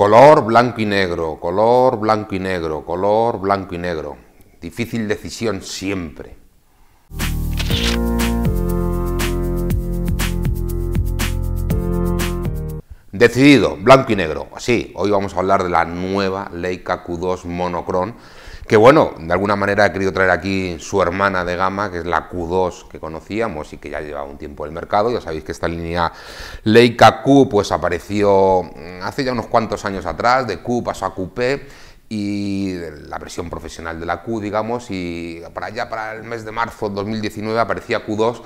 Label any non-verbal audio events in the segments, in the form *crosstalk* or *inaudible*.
Color blanco y negro, color blanco y negro, color blanco y negro. Difícil decisión siempre. Decidido, blanco y negro. Sí, hoy vamos a hablar de la nueva Leica Q2 Monocron que bueno, de alguna manera he querido traer aquí su hermana de gama, que es la Q2 que conocíamos y que ya llevaba un tiempo en el mercado. Ya sabéis que esta línea Leica Q pues apareció mm, hace ya unos cuantos años atrás, de Q pasó a QP y la versión profesional de la Q, digamos, y para allá, para el mes de marzo de 2019 aparecía Q2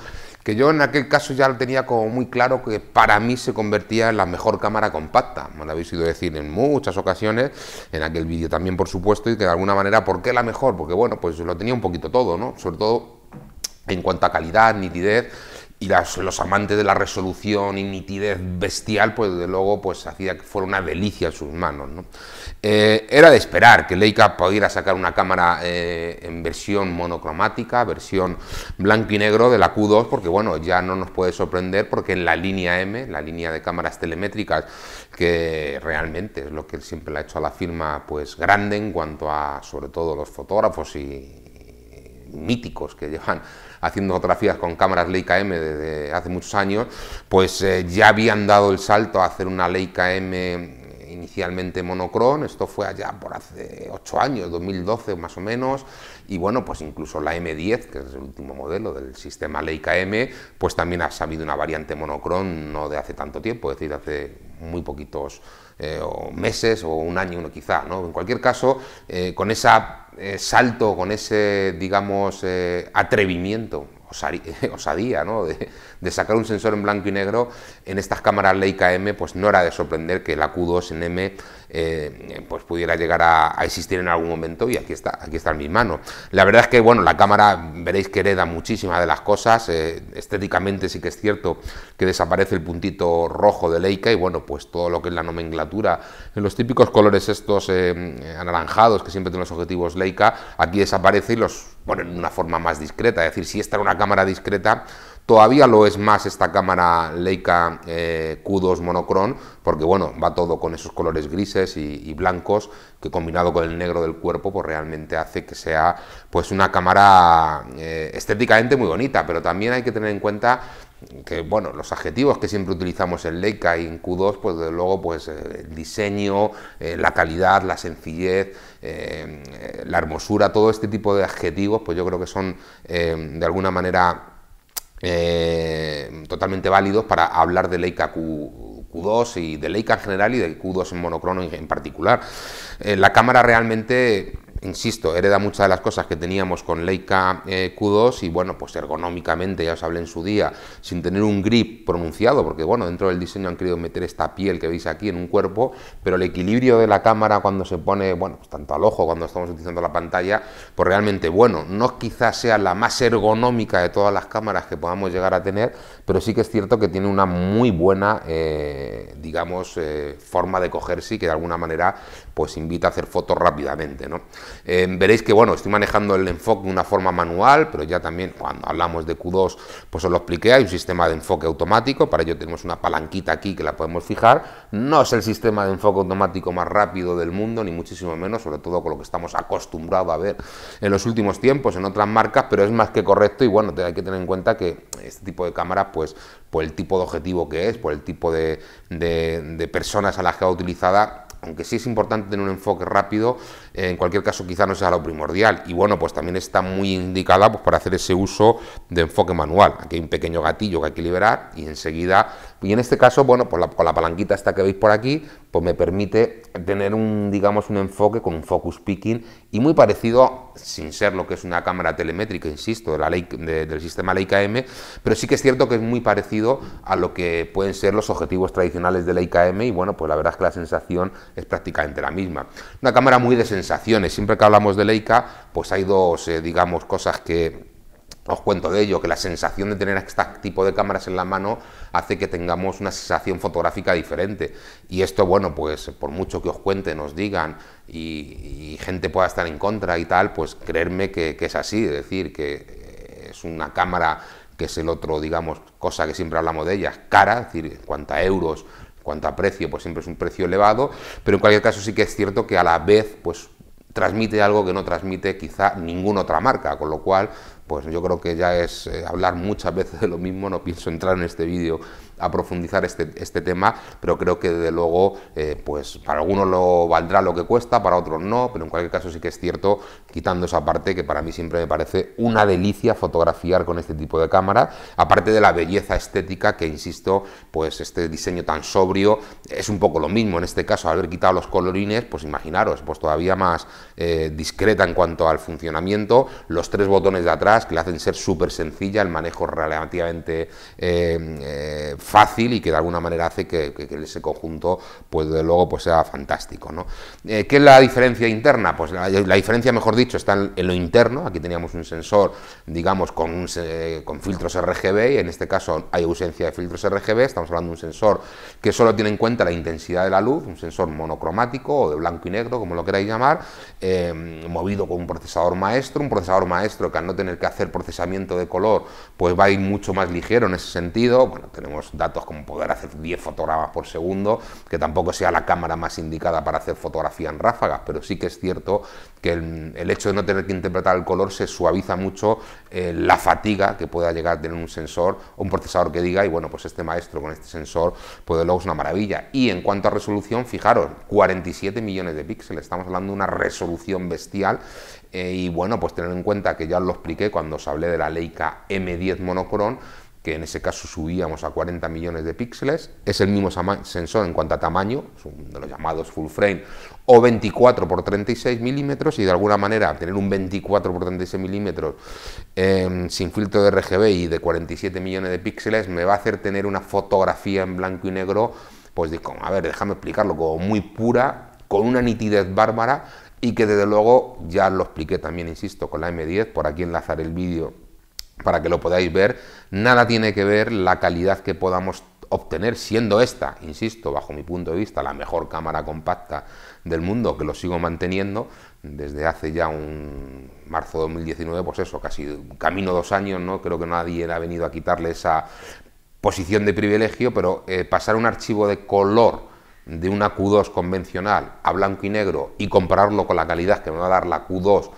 que yo en aquel caso ya lo tenía como muy claro que para mí se convertía en la mejor cámara compacta. Me lo habéis ido decir en muchas ocasiones, en aquel vídeo también por supuesto, y que de alguna manera, ¿por qué la mejor? Porque bueno, pues lo tenía un poquito todo, ¿no? Sobre todo en cuanto a calidad, nitidez y los amantes de la resolución y nitidez bestial, pues de luego pues, hacía que fuera una delicia en sus manos. ¿no? Eh, era de esperar que Leica pudiera sacar una cámara eh, en versión monocromática, versión blanco y negro de la Q2, porque bueno, ya no nos puede sorprender porque en la línea M, la línea de cámaras telemétricas, que realmente es lo que siempre le ha hecho a la firma pues grande en cuanto a sobre todo los fotógrafos y míticos que llevan haciendo fotografías con cámaras Leica M desde hace muchos años, pues eh, ya habían dado el salto a hacer una Leica M inicialmente monocron, esto fue allá por hace 8 años, 2012 más o menos, y bueno, pues incluso la M10, que es el último modelo del sistema Leica M, pues también ha sabido una variante monocron no de hace tanto tiempo, es decir, hace muy poquitos eh, meses o un año uno quizá, ¿no? En cualquier caso, eh, con esa eh, salto, con ese, digamos, eh, atrevimiento, *laughs* osadía, ¿no? De, de, sacar un sensor en blanco y negro en estas cámaras Leica M, pues no era de sorprender que la Q2 en M eh, pues pudiera llegar a, existir en algún momento y aquí está, aquí está en mi mano. La verdad es que, bueno, la cámara veréis que hereda muchísimas de las cosas, eh, estéticamente sí que es cierto que desaparece el puntito rojo de Leica y bueno, pues todo lo que es la nomenclatura, en los típicos colores estos eh, anaranjados que siempre tienen los objetivos Leica, aquí desaparece y los ponen una forma más discreta, es decir, si esta era una cámara discreta, Todavía lo es más esta cámara Leica eh, Q2 monocron, porque bueno, va todo con esos colores grises y, blancos, que combinado con el negro del cuerpo, pues realmente hace que sea pues una cámara eh, estéticamente muy bonita, pero también hay que tener en cuenta que bueno, los adjetivos que siempre utilizamos en Leica y en Q2, pues desde luego, pues eh, el diseño, la calidad, la sencillez, la hermosura, todo este tipo de adjetivos, pues yo creo que son de alguna manera eh, totalmente válidos para hablar de Leica Q, 2 y de Leica en general y de Q2 en monocrono en, particular. Eh, la cámara realmente insisto, hereda muchas de las cosas que teníamos con Leica eh, Q2 y bueno, pues ergonómicamente, ya os hablé en su día, sin tener un grip pronunciado, porque bueno, dentro del diseño han querido meter esta piel que veis aquí en un cuerpo, pero el equilibrio de la cámara cuando se pone, bueno, pues tanto al ojo cuando estamos utilizando la pantalla, pues realmente bueno, no quizás sea la más ergonómica de todas las cámaras que podamos llegar a tener, pero sí que es cierto que tiene una muy buena, eh, digamos, eh, forma de cogerse que de alguna manera pues invita a hacer fotos rápidamente. ¿no? Em, veréis que bueno, estoy manejando el enfoque de una forma manual, pero ya también cuando hablamos de Q2, pues os lo expliqué, hay un sistema de enfoque automático, para ello tenemos una palanquita aquí que la podemos fijar, no es el sistema de enfoque automático más rápido del mundo, ni muchísimo menos, sobre todo con lo que estamos acostumbrados a ver en los últimos tiempos en otras marcas, pero es más que correcto y bueno, hay que tener en cuenta que este tipo de cámaras, pues por el tipo de objetivo que es, por el tipo de, personas a las que ha utilizada, aunque sí es importante tener un enfoque rápido en cualquier caso quizá no sea lo primordial y bueno, pues también está muy indicada pues, para hacer ese uso de enfoque manual. Aquí hay un pequeño gatillo que hay que liberar y enseguida, y en este caso, bueno, pues la, con la palanquita esta que veis por aquí, pues me permite tener un, digamos, un enfoque con un focus picking y muy parecido, sin ser lo que es una cámara telemétrica, insisto, de la del sistema Leica M, pero sí que es cierto que es muy parecido a lo que pueden ser los objetivos tradicionales de Leica M y bueno, pues la verdad es que la sensación es prácticamente la misma. Una cámara muy de sensaciones. Siempre que hablamos de Leica, pues hay dos, eh, digamos, cosas que os cuento de ello, que la sensación de tener este tipo de cámaras en la mano hace que tengamos una sensación fotográfica diferente. Y esto, bueno, pues por mucho que os cuente, nos digan y, gente pueda estar en contra y tal, pues creerme que, es así, es decir, que eh, es una cámara que es el otro, digamos, cosa que siempre hablamos de ella, cara, es decir, cuánta euros, cuánto precio, pues siempre es un precio elevado, pero en cualquier caso sí que es cierto que a la vez, pues transmite algo que no transmite quizá ninguna otra marca, con lo cual pues yo creo que ya es eh, hablar muchas veces de lo mismo, no pienso entrar en este vídeo a profundizar este, este tema, pero creo que desde luego, eh, pues para algunos lo valdrá lo que cuesta, para otros no, pero en cualquier caso sí que es cierto, quitando esa parte que para mí siempre me parece una delicia fotografiar con este tipo de cámara, aparte de la belleza estética que, insisto, pues este diseño tan sobrio es un poco lo mismo, en este caso haber quitado los colorines, pues imaginaros, pues todavía más eh, discreta en cuanto al funcionamiento, los tres botones de atrás, que le hacen ser súper sencilla, el manejo relativamente eh, eh, fácil y que de alguna manera hace que, ese conjunto, pues de luego, pues sea fantástico. ¿no? Eh, ¿Qué es la diferencia interna? Pues la, diferencia, mejor dicho, está en, lo interno. Aquí teníamos un sensor, digamos, con, filtros RGB y en este caso hay ausencia de filtros RGB. Estamos hablando de un sensor que solo tiene en cuenta la intensidad de la luz, un sensor monocromático o de blanco y negro, como lo queráis llamar, movido con un procesador maestro, un procesador maestro que al no tener hacer procesamiento de color, pues va a ir mucho más ligero en ese sentido. Bueno, tenemos datos como poder hacer 10 fotogramas por segundo, que tampoco sea la cámara más indicada para hacer fotografía en ráfagas, pero sí que es cierto que el, hecho de no tener que interpretar el color se suaviza mucho eh, la fatiga que pueda llegar a tener un sensor o un procesador que diga, y bueno, pues este maestro con este sensor, pues luego es una maravilla. Y en cuanto a resolución, fijaros, 47 millones de píxeles, estamos hablando de una resolución bestial eh, y bueno, pues tener en cuenta que ya os lo expliqué cuando os hablé de la Leica M10 monocron, que en ese caso subíamos a 40 millones de píxeles, es el mismo sensor en cuanto a tamaño, es uno de los llamados full frame, o 24 x 36 milímetros, y de alguna manera tener un 24 x 36 milímetros em, sin filtro de RGB y de 47 millones de píxeles me va a hacer tener una fotografía en blanco y negro, pues de, a ver, déjame explicarlo, como muy pura, con una nitidez bárbara, y que desde luego ya lo expliqué también, insisto, con la M10, por aquí enlazaré el vídeo para que lo podáis ver, nada tiene que ver la calidad que podamos obtener siendo esta, insisto, bajo mi punto de vista, la mejor cámara compacta del mundo, que lo sigo manteniendo desde hace ya un marzo de 2019, pues eso, casi camino dos años, ¿no? Creo que nadie ha venido a quitarle esa posición de privilegio, pero eh, pasar un archivo de color de una Q2 convencional a blanco y negro y compararlo con la calidad que me va a dar la Q2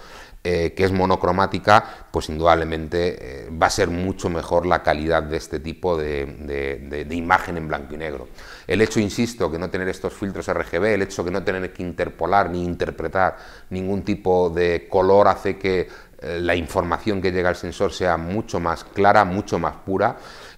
eh, que es monocromática, pues indudablemente eh, va a ser mucho mejor la calidad de este tipo de, imagen en blanco y negro. El hecho, insisto, que no tener estos filtros RGB, el hecho que no tener que interpolar ni interpretar ningún tipo de color hace que eh, la información que llega al sensor sea mucho más clara, mucho más pura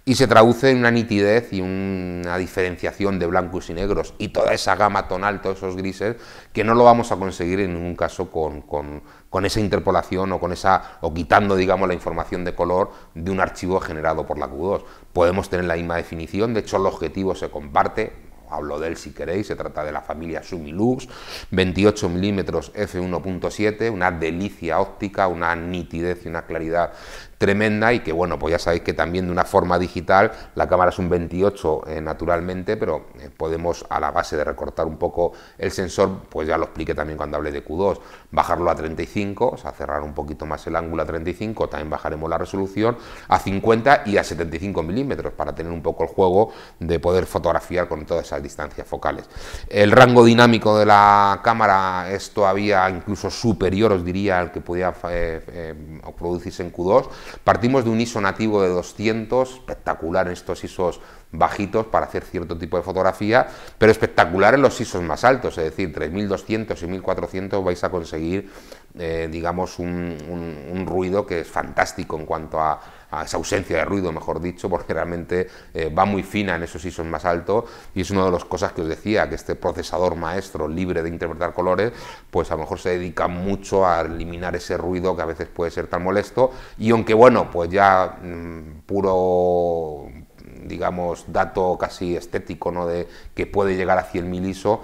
y se traduce en una nitidez y una diferenciación de blancos y negros y toda esa gama tonal, todos esos grises, que no lo vamos a conseguir en ningún caso con, esa interpolación o con esa o quitando, digamos, la información de color de un archivo generado por la Q2. Podemos tener la misma definición, de hecho el objetivo se comparte, hablo de él si queréis, se trata de la familia Sumilux, 28 mm f1.7, una delicia óptica, una nitidez y una claridad tremenda y que bueno, pues ya sabéis que también de una forma digital, la cámara es un 28 eh, naturalmente, pero eh, podemos a la base de recortar un poco el sensor, pues ya lo expliqué también cuando hablé de Q2, bajarlo a 35, o sea, cerrar un poquito más el ángulo a 35, también bajaremos la resolución a 50 y a 75 milímetros para tener un poco el juego de poder fotografiar con todas esas distancias focales. El rango dinámico de la cámara es todavía incluso superior, os diría, al que podía eh, producirse en Q2 Partimos de un ISO nativo de 200, espectacular en estos ISOs bajitos para hacer cierto tipo de fotografía, pero espectacular en los ISOs más altos, es decir, 3200 y 1400 vais a conseguir eh, digamos, un, ruido que es fantástico en cuanto a, esa ausencia de ruido, mejor dicho, *laughs* porque realmente eh, va muy fina en esos ISOs más altos y es una de las cosas que os decía, que este procesador maestro libre de interpretar colores, pues a lo mejor se dedica mucho a eliminar ese ruido que a veces puede ser tan molesto y aunque bueno, pues ya mm, puro digamos, dato casi estético, ¿no? De que puede llegar a 100.000 ISO,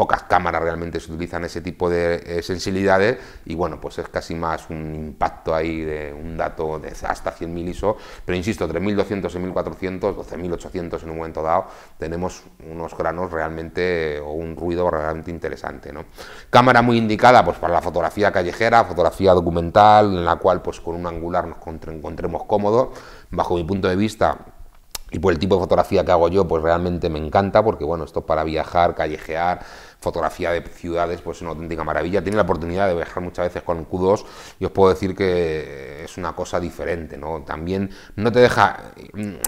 pocas cámaras realmente se utilizan ese tipo de eh, sensibilidades y bueno, pues es casi más un impacto ahí de un dato de hasta 100.000 ISO, pero insisto, 3.200, 1400 12.800 en un momento dado, tenemos unos granos realmente eh, o un ruido realmente interesante. ¿no? Cámara muy indicada pues para la fotografía callejera, fotografía documental, en la cual pues con un angular nos encontremos cómodos, bajo mi punto de vista y por el tipo de fotografía que hago yo, pues realmente me encanta, porque bueno, esto es para viajar, callejear, fotografía de ciudades, pues es una auténtica maravilla. Tiene la oportunidad de viajar muchas veces con Q2 y os puedo decir que es una cosa diferente, ¿no? También no te deja,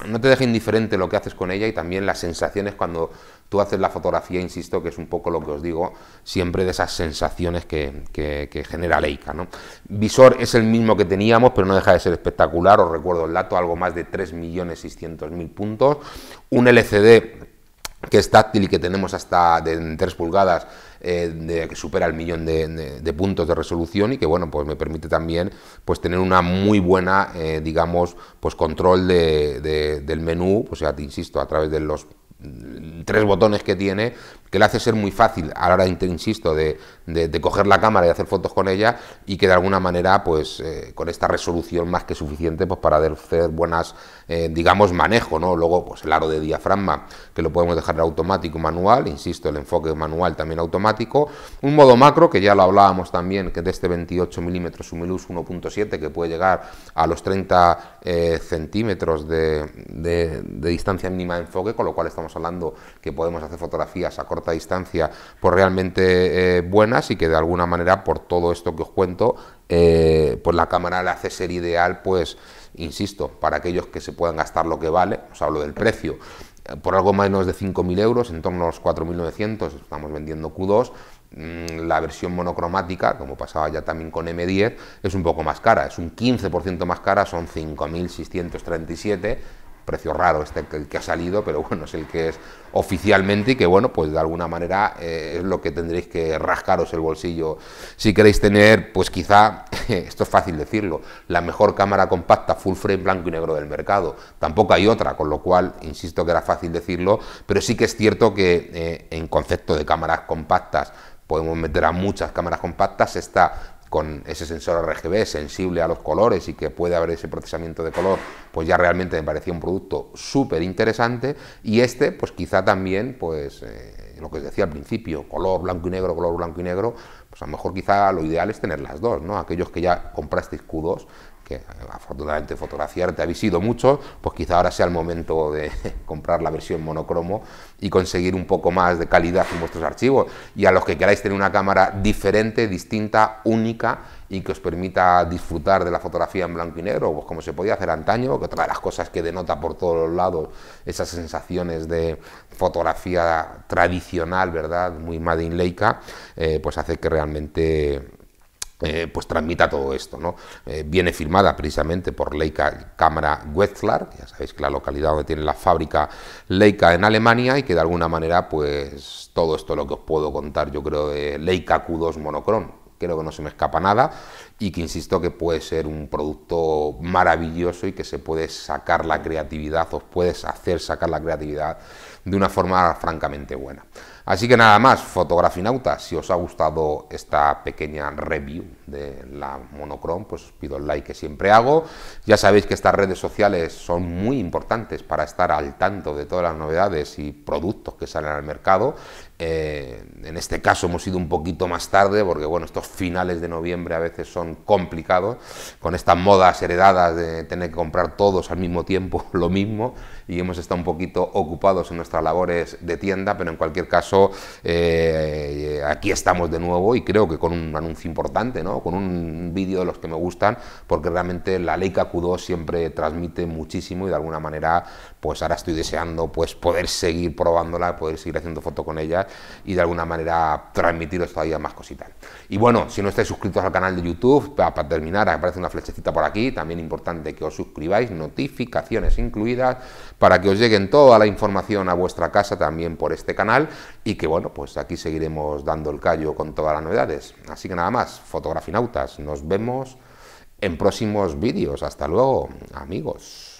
no te deja indiferente lo que haces con ella y también las sensaciones cuando tú haces la fotografía, insisto, que es un poco lo que os digo, siempre de esas sensaciones que, que, genera Leica, ¿no? Visor es el mismo que teníamos, pero no deja de ser espectacular, os recuerdo el dato, algo más de 3.600.000 puntos, un LCD que es táctil y que tenemos hasta de 3 pulgadas, eh, de, que supera el millón de, puntos de resolución y que, bueno, pues me permite también pues tener una muy buena, eh, digamos, pues control del menú, pues ya te insisto, a través de los tres botones que tiene, que le hace ser muy fácil ahora insisto, de, coger la cámara y hacer fotos con ella y que de alguna manera, pues, eh, con esta resolución más que suficiente, pues, para hacer buenas, eh, digamos, manejo, ¿no? Luego, pues, el aro de diafragma, que lo podemos dejar automático, manual, insisto, el enfoque manual también automático, un modo macro, que ya lo hablábamos también, que es de este 28 milímetros Humilus 1.7, que puede llegar a los 30 eh, centímetros de, de distancia mínima de enfoque, con lo cual estamos hablando que podemos hacer fotografías a corto distancia por pues realmente eh, buenas y que de alguna manera por todo esto que os cuento eh, pues la cámara le hace ser ideal pues insisto para aquellos que se puedan gastar lo que vale os hablo del precio eh, por algo menos de 5.000 euros, en torno a los 4.900, estamos vendiendo Q2, mm, la versión monocromática, como pasaba ya también con M10, es un poco más cara, es un 15% más cara, son 5.637 precio raro este que, ha salido, pero bueno, es el que es oficialmente y que bueno, pues de alguna manera eh, es lo que tendréis que rascaros el bolsillo si queréis tener, pues quizá, *laughs* esto es fácil decirlo, la mejor cámara compacta full frame blanco y negro del mercado. Tampoco hay otra, con lo cual, insisto que era fácil decirlo, pero sí que es cierto que eh, en concepto de cámaras compactas podemos meter a muchas cámaras compactas, con ese sensor RGB sensible a los colores y que puede haber ese procesamiento de color, pues ya realmente me parecía un producto súper interesante y este, pues quizá también, pues eh, lo que os decía al principio, color blanco y negro, color blanco y negro, pues a lo mejor quizá lo ideal es tener las dos, ¿no? Aquellos que ya compraste Q2 afortunadamente fotografiar te ha sido mucho, pues quizá ahora sea el momento de *laughs* comprar la versión monocromo y conseguir un poco más de calidad en vuestros archivos. Y a los que queráis tener una cámara diferente, distinta, única y que os permita disfrutar de la fotografía en blanco y negro, pues como se podía hacer antaño, que otra de las cosas que denota por todos los lados esas sensaciones de fotografía tradicional, ¿verdad? Muy Made in Leica, eh, pues hace que realmente eh, pues transmita todo esto. ¿no? Eh, viene firmada precisamente por Leica Cámara Wetzlar, ya sabéis que la localidad donde tiene la fábrica Leica en Alemania y que de alguna manera pues todo esto lo que os puedo contar yo creo de Leica Q2 monocron creo que no se me escapa nada y que insisto que puede ser un producto maravilloso y que se puede sacar la creatividad, os puedes hacer sacar la creatividad de una forma francamente buena. Así que nada más, Fotografinautas, si os ha gustado esta pequeña review de la monocrom, pues os pido el like que siempre hago. Ya sabéis que estas redes sociales son muy importantes para estar al tanto de todas las novedades y productos que salen al mercado. Eh, en este caso hemos ido un poquito más tarde porque bueno, estos finales de noviembre a veces son complicado, con estas modas heredadas de tener que comprar todos al mismo tiempo *laughs* lo mismo y hemos estado un poquito ocupados en nuestras labores de tienda, pero en cualquier caso eh, aquí estamos de nuevo y creo que con un anuncio importante, ¿no? con un vídeo de los que me gustan, porque realmente la Leica Q2 siempre transmite muchísimo y de alguna manera pues ahora estoy deseando pues poder seguir probándola, poder seguir haciendo fotos con ella y de alguna manera transmitiros todavía más cositas. Y bueno, si no estáis suscritos al canal de YouTube, para, terminar, aparece una flechecita por aquí, también importante que os suscribáis, notificaciones incluidas, para que os lleguen toda la información a vuestra casa también por este canal y que bueno, pues aquí seguiremos dando el callo con todas las novedades. Así que nada más, fotografinautas, nos vemos en próximos vídeos. Hasta luego, amigos.